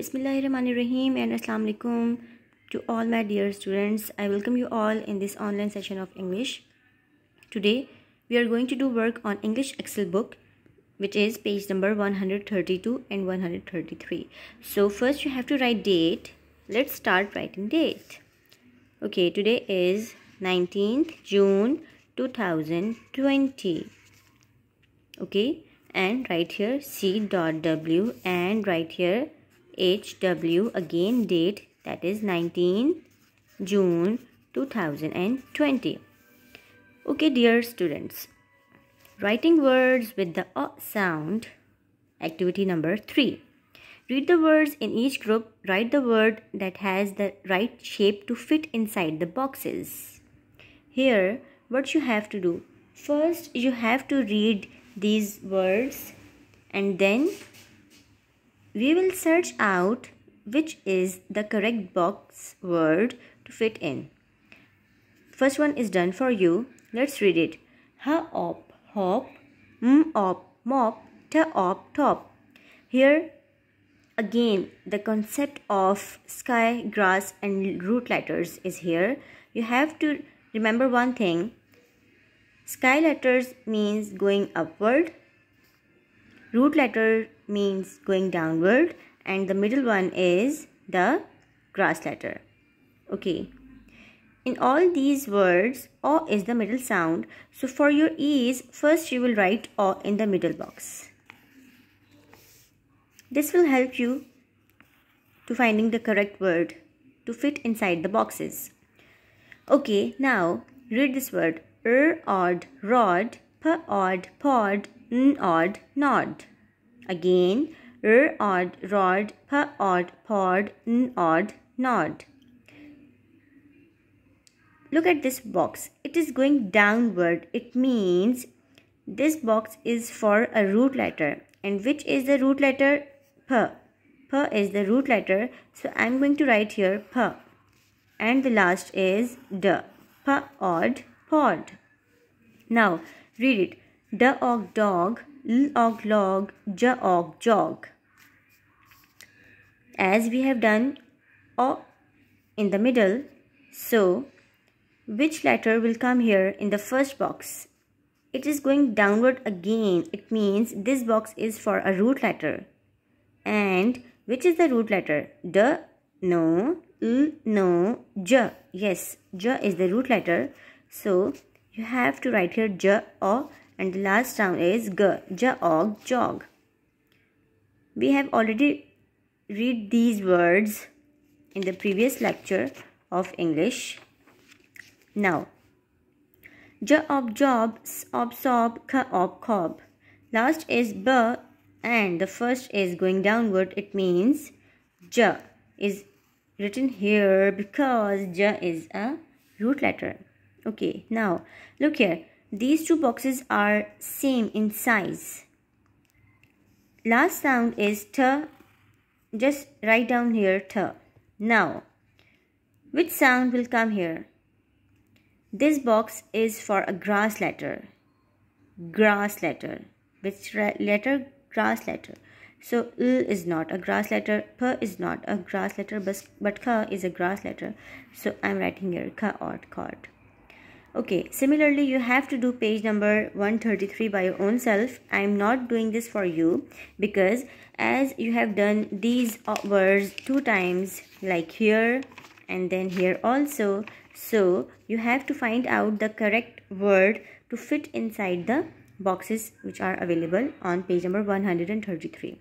Bismillahirrahmanirrahim and Assalamu alaikum to all my dear students. I welcome you all in this online session of English. Today we are going to do work on English Excel book which is page number 132 and 133. So first you have to write date. Let's start writing date. Okay, today is 19th June 2020. Okay, and right here C dot W and right here HW again date that is 19 June 2020. Okay dear students, writing words with the sound activity number 3. Read the words in each group, write the word that has the right shape to fit inside the boxes. Here what you have to do, first you have to read these words and then we will search out which is the correct box word to fit in. First one is done for you. Let's read it. Ha op hop, m op mop, ta op top. Here again the concept of sky, grass and root letters is here. You have to remember one thing. Sky letters means going upward. Root letter means going downward and the middle one is the grass letter. Okay. In all these words, O is the middle sound. So for your ease, first you will write O in the middle box. This will help you to finding the correct word to fit inside the boxes. Okay, now read this word. Er, odd, rod, p, odd, pod, n, odd, nod. Again, r odd, rod, p odd, pod, n odd, nod. Look at this box. It is going downward. It means this box is for a root letter. And which is the root letter? P. P is the root letter. So I'm going to write here P. And the last is D. P odd pod. Now read it. D og dog, log log og jog as we have done o in the middle so which letter will come here in the first box it is going downward again it means this box is for a root letter and which is the root letter d no l no j yes j is the root letter so you have to write here j or and the last sound is g og jog we have already read these words in the previous lecture of english now ja ob job s ob sob k ob cob last is b and the first is going downward it means j is written here because j is a root letter okay now look here these two boxes are same in size. Last sound is t. Just write down here t. Now, which sound will come here? This box is for a grass letter. Grass letter. Which letter? Grass letter. So, L is not a grass letter. P is not a grass letter. But K is a grass letter. So, I'm writing here K or kard okay similarly you have to do page number 133 by your own self i am not doing this for you because as you have done these words two times like here and then here also so you have to find out the correct word to fit inside the boxes which are available on page number 133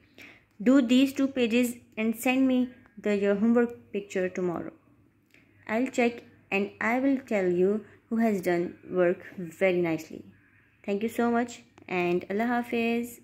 do these two pages and send me the your homework picture tomorrow i'll check and i will tell you who has done work very nicely. Thank you so much and Allah Hafiz.